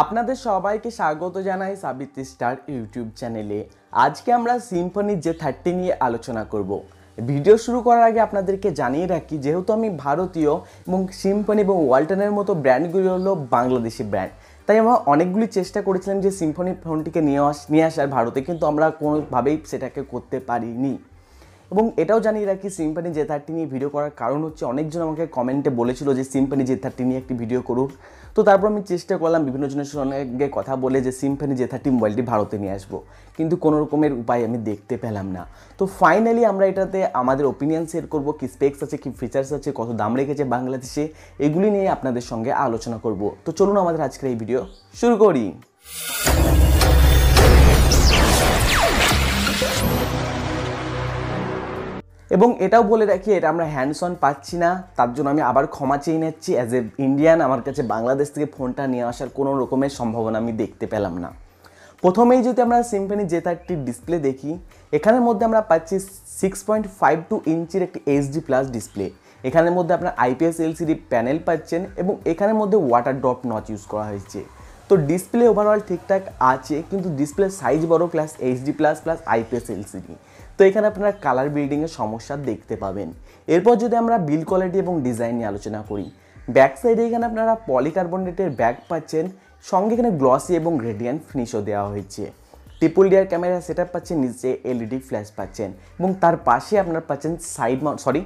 আপনাদের সবাইকে স্বাগত জানাই সাবিত্রী স্টার ইউটিউব চ্যানেলে আজকে আমরা সিম্ফনির যে থার্টি নিয়ে আলোচনা করব ভিডিও শুরু করার আগে আপনাদেরকে জানিয়ে রাখি যেহেতু আমি ভারতীয় এবং সিম্ফনি এবং ওয়ালটনের মতো ব্র্যান্ডগুলি হলো বাংলাদেশি ব্র্যান্ড তাই আমরা অনেকগুলি চেষ্টা করেছিলাম যে সিম্ফনি ফোনটিকে নিয়ে আস নিয়ে আসার ভারতে কিন্তু আমরা কোনোভাবেই সেটাকে করতে পারিনি এবং এটাও জানিয়ে রাখি সিম্পানি জে থার্টি নিয়ে ভিডিও করার কারণ হচ্ছে অনেকজন আমাকে কমেন্টে বলেছিল যে সিম্পানি জে থার্টি নিয়ে একটি ভিডিও করুক তো তারপর আমি চেষ্টা করলাম বিভিন্ন জনের সঙ্গে কথা বলে যে সিম্পানি জে থার্টি মোবাইলটি ভারতে নিয়ে আসবো কিন্তু কোনো রকমের উপায় আমি দেখতে পেলাম না তো ফাইনালি আমরা এটাতে আমাদের ওপিনিয়ন শেয়ার করব কি স্পেক্স আছে কী ফিচার্স আছে কত দাম রেখেছে বাংলাদেশে এগুলি নিয়ে আপনাদের সঙ্গে আলোচনা করব তো চলুন আমাদের আজকের এই ভিডিও শুরু করি এবং এটাও বলে রাখি এটা আমরা হ্যান্ডসন পাচ্ছি না তার জন্য আমি আবার ক্ষমা চেয়ে নিচ্ছি অ্যাজ এ ইন্ডিয়ান আমার কাছে বাংলাদেশ থেকে ফোনটা নিয়ে আসার কোনো রকমের সম্ভাবনা আমি দেখতে পেলাম না প্রথমেই যদি আমরা সিম্পানি যে থার্টির ডিসপ্লে দেখি এখানের মধ্যে আমরা পাচ্ছি সিক্স পয়েন্ট ফাইভ টু ইঞ্চির একটি এইচডি প্লাস ডিসপ্লে এখানের মধ্যে আপনার আইপিএস এলসিডি প্যানেল পাচ্ছেন এবং এখানের মধ্যে ওয়াটার ড্রপ নচ ইউজ করা হয়েছে তো ডিসপ্লে ওভারঅল ঠিকঠাক আছে কিন্তু ডিসপ্লে সাইজ বড় plus HD plus plus IPS LCD তো এখানে আপনারা কালার বিল্ডিংয়ের সমস্যা দেখতে পাবেন এরপর যদি আমরা বিল কোয়ালিটি এবং ডিজাইন নিয়ে আলোচনা করি ব্যাক সাইডে এখানে আপনারা পলিকার্বনেটের ব্যাগ পাচ্ছেন সঙ্গে এখানে গ্লসি এবং গ্রেডিয়েন্ট ফিনিশও দেওয়া হয়েছে ট্রিপল ডিয়ার ক্যামেরা সেট পাচ্ছেন নিচে এলইডি ফ্ল্যাশ e পাচ্ছেন এবং তার পাশে আপনারা পাচ্ছেন side mount sorry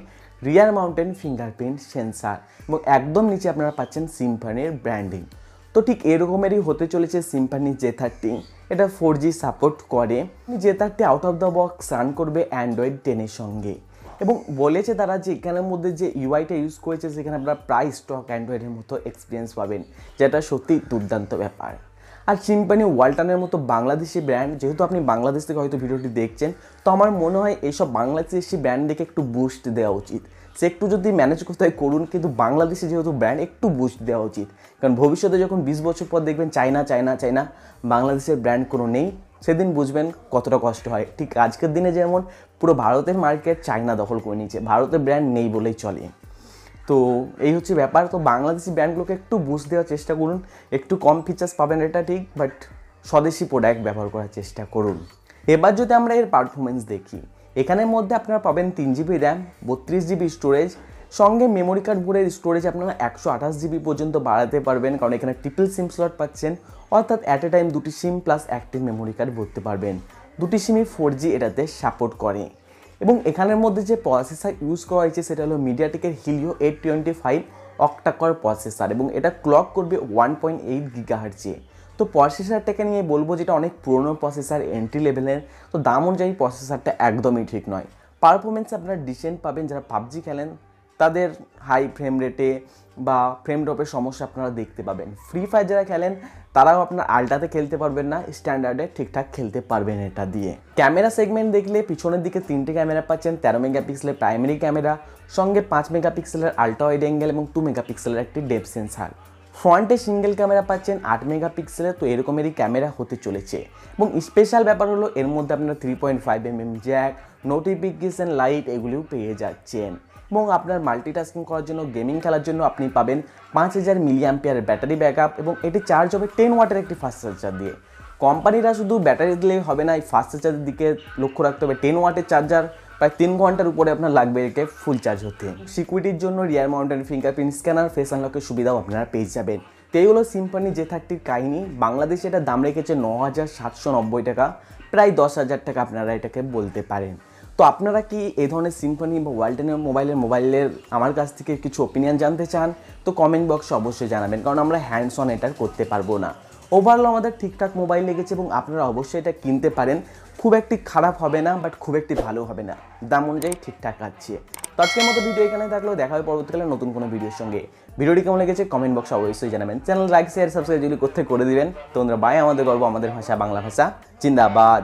rear mounted fingerprint sensor এবং একদম নিচে আপনারা পাচ্ছেন সিম্ফানের ব্র্যান্ডিং তো ঠিক এরকমেরই হতে চলেছে সিম্পানি জে থার্টি এটা ফোর জি সাপোর্ট করে J thirty out of the box run করবে অ্যান্ড্রয়েড টেনের সঙ্গে এবং বলেছে তারা যে এখানের মধ্যে যে ইউআইটা ইউজ করেছে সেখানে আপনারা প্রায় স্টক অ্যান্ড্রয়েডের মতো এক্সপিরিয়েন্স পাবেন যেটা সত্যি দুর্দান্ত ব্যাপার আর চিম্পানি ওয়ালটনের মতো বাংলাদেশি ব্র্যান্ড যেহেতু আপনি বাংলাদেশ থেকে হয়তো ভিডিওটি দেখছেন তো আমার মনে হয় এইসব বাংলাদেশি ব্র্যান্ড দেখে একটু বুস্ট দেওয়া উচিত সে একটু যদি ম্যানেজ করতে করুন কিন্তু বাংলাদেশে যেহেতু ব্র্যান্ড একটু বুস্ট দেওয়া উচিত কারণ ভবিষ্যতে যখন বিশ বছর পর দেখবেন চায়না চায়না চায়না বাংলাদেশের ব্র্যান্ড কোনো নেই সেদিন বুঝবেন কতটা কষ্ট হয় ঠিক আজকের দিনে যেমন পুরো ভারতের মার্কেট চায়না দখল করে নিয়েছে ভারতের ব্র্যান্ড নেই বলেই চলে তো এই হচ্ছে ব্যাপার তো বাংলাদেশি ব্র্যান্ডগুলোকে একটু বুঝ দেওয়ার চেষ্টা করুন একটু কম ফিচার্স পাবেন এটা ঠিক বাট স্বদেশি প্রোডাক্ট ব্যবহার করার চেষ্টা করুন এবার যদি আমরা এর পারফরমেন্স দেখি এখানের মধ্যে আপনারা পাবেন তিন জিবি র্যাম বত্রিশ জিবি স্টোরেজ সঙ্গে মেমোরি কার্ড ভরে স্টোরেজ আপনারা একশো আঠাশ জিবি পর্যন্ত বাড়াতে পারবেন কারণ এখানে ট্রিপল সিম স্লট পাচ্ছেন অর্থাৎ অ্যাট এ টাইম দুটি SIM plus active memory card ভরতে পারবেন দুটি সিমই ফোর জি এটাতে সাপোর্ট করে এবং এখানের মধ্যে যে প্রসেসার ইউজ করা হয়েছে সেটা হলো মিডিয়াটেকের Helio eight twenty five octacore processor এবং এটা ক্লক করবে ওয়ান পয়েন্ট এইট চেয়ে তো প্রসেসারটাকে নিয়ে বলবো যেটা অনেক পুরনো প্রসেসার এন্ট্রি লেভেলের তো দাম অনুযায়ী প্রসেসারটা একদমই ঠিক নয় পারফরমেন্স আপনারা ডিসেন্ট পাবেন যারা পাবজি খেলেন তাদের হাই ফ্রেম রেটে বা ফ্রেম ড্রপের সমস্যা আপনারা দেখতে পাবেন ফ্রি ফায়ার যারা খেলেন তারাও আপনার আল্টাতে খেলতে পারবেন না স্ট্যান্ডার্ডে ঠিকঠাক খেলতে পারবেন এটা দিয়ে ক্যামেরা সেগমেন্ট দেখলে পিছনের দিকে তিনটে ক্যামেরা পাচ্ছেন তেরো মেগাপিক্সেলের প্রাইমারি ক্যামেরা সঙ্গে পাঁচ মেগাপিক্সেলের আল্টা ওয়াইড অ্যাঙ্গেল এবং টু মেগাপিক্সেলের একটি ডেপ সেন্সার ফ্রন্টে সিঙ্গেল ক্যামেরা পাচ্ছেন আট মেগাপিক্সেলের তো এরকমেরই ক্যামেরা হতে চলেছে এবং স্পেশাল ব্যাপার হলো এর মধ্যে আপনারা three point five M M jack notification light এগুলিও পেয়ে যাচ্ছেন এবং আপনার মাল্টিটাস্কিং করার জন্য গেমিং খেলার জন্য আপনি পাবেন পাঁচ হাজার মিলিয়াম্পিয়ারের ব্যাটারি ব্যাকআপ এবং এটি চার্জ হবে টেন ওয়াটের একটি ফাস্ট চার্জার দিয়ে কোম্পানিরা শুধু ব্যাটারি দিলেই হবে না এই ফাস্ট চার্জারের দিকে লক্ষ্য রাখতে হবে টেন ওয়াটের চার্জার প্রায় তিন ঘন্টার উপরে আপনার লাগবে একে ফুল চার্জ হতে সিকিউরিটির জন্য rear mounted fingerprint scanner face আনলকের সুবিধাও আপনারা পেয়ে যাবেন তো এই হলো সিম্পানি যে থাকটির কাহিনী বাংলাদেশে এটা দাম রেখেছে ন হাজার সাতশো নব্বই টাকা প্রায় দশ হাজার টাকা আপনারা এটাকে বলতে পারেন তো আপনারা কি এই ধরনের সিম্ফনি বা ওয়ালটেনের মোবাইলের মোবাইলের আমার কাছ থেকে কিছু ওপিনিয়ন জানতে চান তো কমেন্ট বক্সে অবশ্যই জানাবেন কারণ আমরা হ্যান্ডস অন এটার করতে পারবো না ওভারঅল আমাদের ঠিকঠাক মোবাইল লেগেছে এবং আপনারা অবশ্যই এটা কিনতে পারেন খুব একটি খারাপ হবে না বাট খুব একটি ভালো হবে না দাম অনুযায়ী ঠিকঠাক আছে তো আজকের মতো ভিডিও এখানে থাকলেও দেখা হবে পরবর্তীকালে নতুন কোনো ভিডিওর সঙ্গে ভিডিওটি কেমন লেগেছে কমেন্ট বক্সে অবশ্যই জানাবেন চ্যানেল লাইক শেয়ার সাবস্ক্রাইব যদি করতে করে দিবেন তোমরা বাই আমাদের গর্ব আমাদের ভাষা বাংলা ভাষা জিন্দাবাদ